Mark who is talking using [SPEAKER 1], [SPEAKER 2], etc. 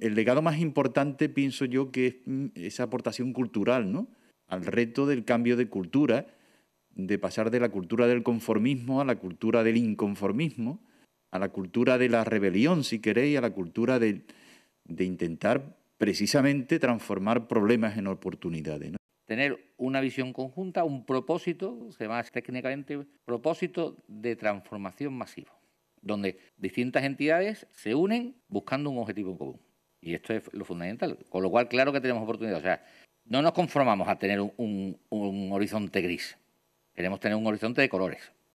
[SPEAKER 1] el legado más importante pienso yo que es mm, esa aportación cultural, ¿no? Al reto del cambio de cultura, de pasar de la cultura del conformismo a la cultura del inconformismo, a la cultura de la rebelión, si queréis, a la cultura de, intentar precisamente transformar problemas en oportunidades.
[SPEAKER 2] Tener una visión conjunta, un propósito, se llama técnicamente propósito de transformación masiva, donde distintas entidades se unen buscando un objetivo común. Y esto es lo fundamental. Con lo cual, claro que tenemos oportunidad. O sea, no nos conformamos a tener un, un horizonte gris. Queremos tener un horizonte de colores.